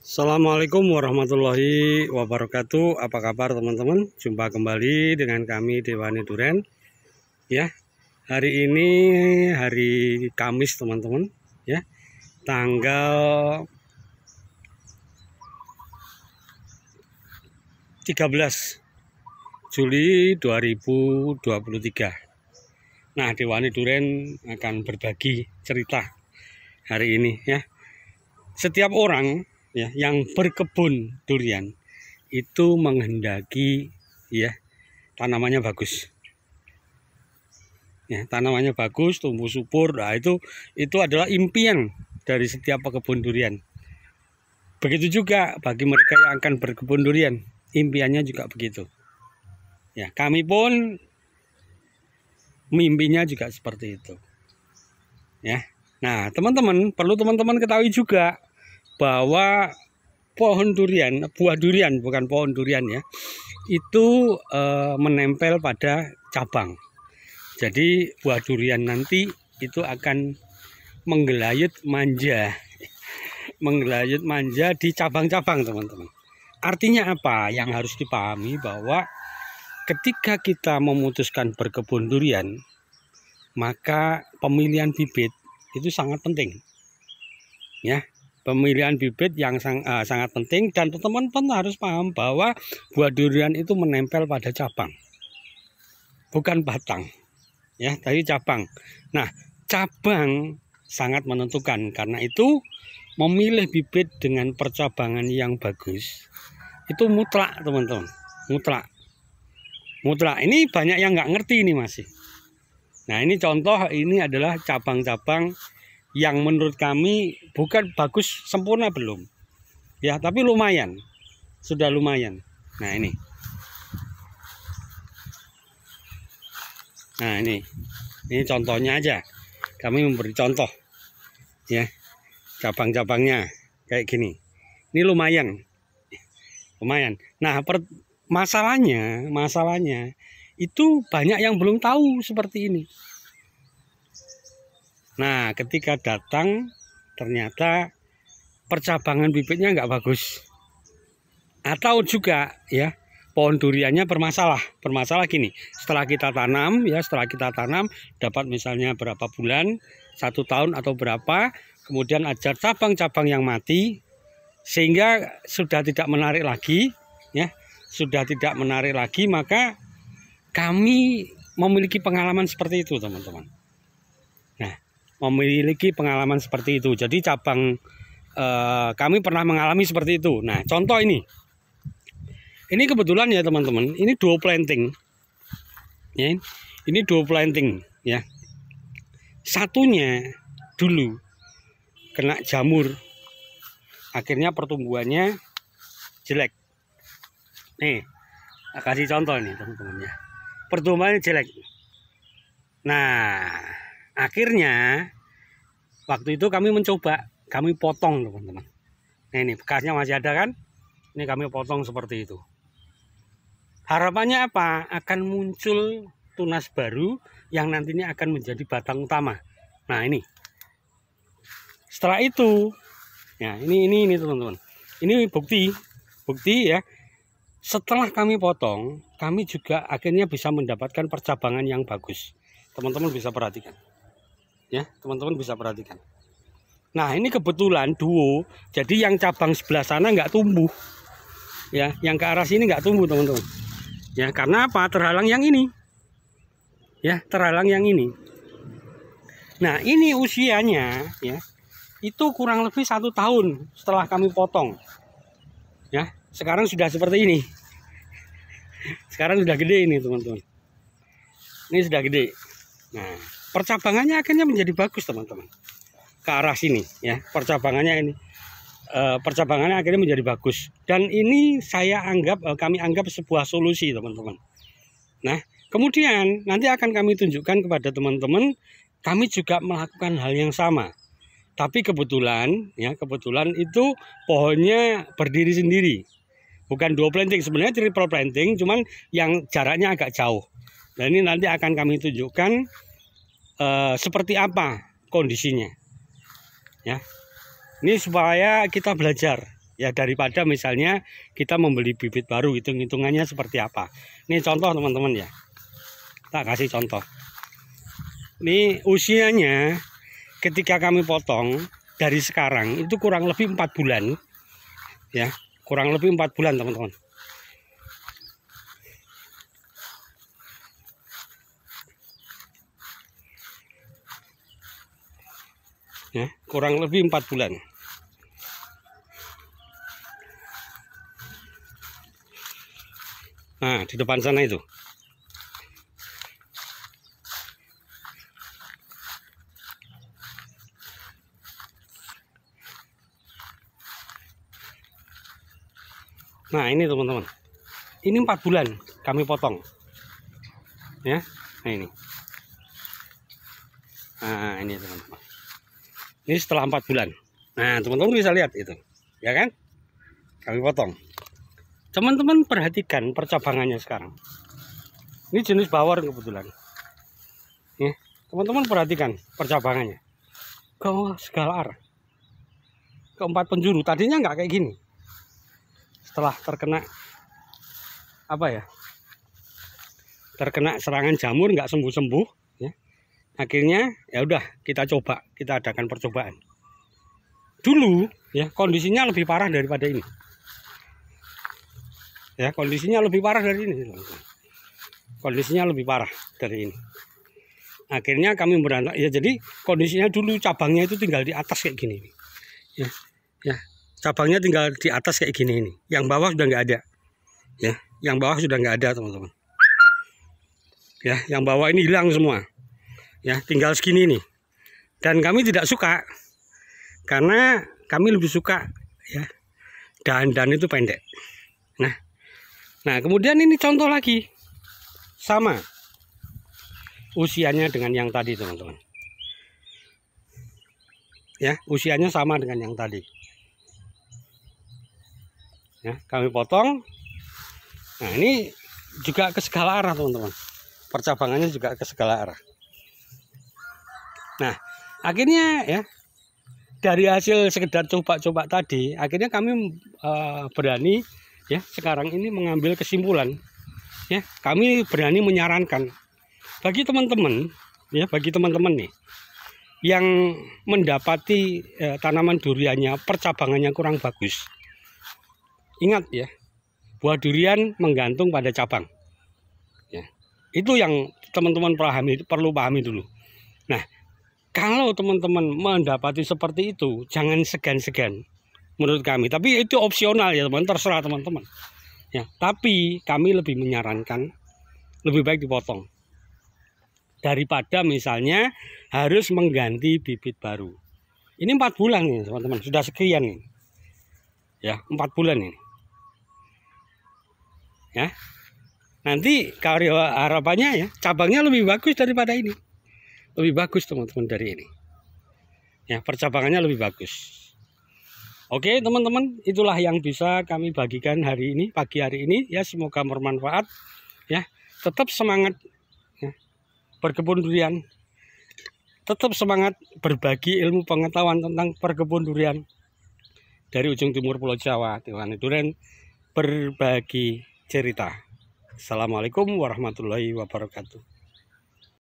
Assalamualaikum warahmatullahi wabarakatuh Apa kabar teman-teman Jumpa kembali dengan kami Dewani Duren Ya Hari ini hari Kamis teman-teman Ya Tanggal 13 Juli 2023 Nah Dewani Duren akan berbagi cerita hari ini ya Setiap orang ya yang berkebun durian itu menghendaki ya tanamannya bagus ya tanamannya bagus tumbuh subur nah itu itu adalah impian dari setiap pekebun durian begitu juga bagi mereka yang akan berkebun durian impiannya juga begitu ya kami pun mimpinya juga seperti itu ya nah teman-teman perlu teman-teman ketahui juga bahwa pohon durian, buah durian bukan pohon durian ya, itu e, menempel pada cabang. Jadi buah durian nanti itu akan menggelayut manja, menggelayut manja di cabang-cabang teman-teman. Artinya apa? Yang harus dipahami bahwa ketika kita memutuskan berkebun durian, maka pemilihan bibit itu sangat penting. Ya, pemilihan bibit yang sang, uh, sangat penting dan teman-teman harus paham bahwa buah durian itu menempel pada cabang bukan batang ya tapi cabang nah cabang sangat menentukan karena itu memilih bibit dengan percabangan yang bagus itu mutlak teman-teman mutlak mutlak ini banyak yang nggak ngerti ini masih nah ini contoh ini adalah cabang-cabang yang menurut kami bukan bagus sempurna belum ya tapi lumayan sudah lumayan nah ini nah ini ini contohnya aja kami memberi contoh ya cabang-cabangnya kayak gini ini lumayan lumayan nah per, masalahnya masalahnya itu banyak yang belum tahu seperti ini Nah, ketika datang ternyata percabangan bibitnya nggak bagus. Atau juga ya, pohon duriannya bermasalah. Bermasalah gini, setelah kita tanam ya, setelah kita tanam dapat misalnya berapa bulan, satu tahun atau berapa, kemudian ajar cabang-cabang yang mati sehingga sudah tidak menarik lagi ya, sudah tidak menarik lagi maka kami memiliki pengalaman seperti itu, teman-teman. Nah, memiliki pengalaman seperti itu. Jadi cabang eh, kami pernah mengalami seperti itu. Nah, contoh ini. Ini kebetulan ya teman-teman, ini dua planting. Ya, ini dua planting ya. Satunya dulu kena jamur. Akhirnya pertumbuhannya jelek. Nih, kasih contoh nih teman-teman ya. Pertumbuhannya jelek. Nah, akhirnya waktu itu kami mencoba kami potong teman-teman nah ini bekasnya masih ada kan ini kami potong seperti itu harapannya apa akan muncul tunas baru yang nantinya akan menjadi batang utama nah ini setelah itu ya ini ini ini teman-teman ini bukti bukti ya setelah kami potong, kami juga akhirnya bisa mendapatkan percabangan yang bagus. Teman-teman bisa perhatikan ya teman-teman bisa perhatikan nah ini kebetulan duo jadi yang cabang sebelah sana nggak tumbuh ya yang ke arah sini nggak tumbuh teman-teman ya karena apa terhalang yang ini ya terhalang yang ini nah ini usianya ya itu kurang lebih satu tahun setelah kami potong ya sekarang sudah seperti ini sekarang sudah gede ini teman-teman ini sudah gede nah percabangannya akhirnya menjadi bagus teman-teman ke arah sini ya percabangannya ini e, percabangannya akhirnya menjadi bagus dan ini saya anggap eh, kami anggap sebuah solusi teman-teman nah kemudian nanti akan kami tunjukkan kepada teman-teman kami juga melakukan hal yang sama tapi kebetulan ya kebetulan itu pohonnya berdiri sendiri bukan dua planting sebenarnya triple planting cuman yang jaraknya agak jauh dan ini nanti akan kami tunjukkan e, seperti apa kondisinya ya ini supaya kita belajar ya daripada misalnya kita membeli bibit baru hitung-hitungannya seperti apa ini contoh teman-teman ya tak kasih contoh ini usianya ketika kami potong dari sekarang itu kurang lebih empat bulan ya kurang lebih empat bulan teman-teman ya, kurang lebih empat bulan nah di depan sana itu Nah ini teman-teman Ini 4 bulan kami potong Ya Nah ini Nah ini teman-teman ini setelah empat bulan nah teman-teman bisa lihat itu ya kan kami potong teman-teman perhatikan percabangannya sekarang ini jenis bawor kebetulan ya teman-teman perhatikan percabangannya ke segala arah keempat penjuru tadinya nggak kayak gini setelah terkena apa ya terkena serangan jamur nggak sembuh-sembuh akhirnya ya udah kita coba kita adakan percobaan dulu ya kondisinya lebih parah daripada ini ya kondisinya lebih parah dari ini kondisinya lebih parah dari ini akhirnya kami beranak ya jadi kondisinya dulu cabangnya itu tinggal di atas kayak gini ya ya cabangnya tinggal di atas kayak gini ini yang bawah sudah nggak ada ya yang bawah sudah nggak ada teman-teman ya yang bawah ini hilang semua ya tinggal segini nih dan kami tidak suka karena kami lebih suka ya dan dan itu pendek nah nah kemudian ini contoh lagi sama usianya dengan yang tadi teman-teman ya usianya sama dengan yang tadi ya kami potong nah ini juga ke segala arah teman-teman percabangannya juga ke segala arah Nah, akhirnya ya dari hasil sekedar coba-coba tadi, akhirnya kami uh, berani ya sekarang ini mengambil kesimpulan. Ya, kami berani menyarankan bagi teman-teman ya, bagi teman-teman nih yang mendapati eh, tanaman duriannya percabangannya kurang bagus. Ingat ya, buah durian menggantung pada cabang. Ya, itu yang teman-teman perlu pahami dulu. Nah, kalau teman-teman mendapati seperti itu, jangan segan-segan menurut kami. Tapi itu opsional ya teman, terserah teman-teman. Ya, tapi kami lebih menyarankan lebih baik dipotong daripada misalnya harus mengganti bibit baru. Ini empat bulan nih teman-teman, sudah sekian nih. Ya, empat bulan ini. Ya, nanti harapannya ya cabangnya lebih bagus daripada ini lebih bagus teman-teman dari ini ya percabangannya lebih bagus Oke teman-teman itulah yang bisa kami bagikan hari ini pagi hari ini ya semoga bermanfaat ya tetap semangat ya. berkebun durian tetap semangat berbagi ilmu pengetahuan tentang perkebun durian dari ujung timur Pulau Jawa dengan Durian berbagi cerita Assalamualaikum warahmatullahi wabarakatuh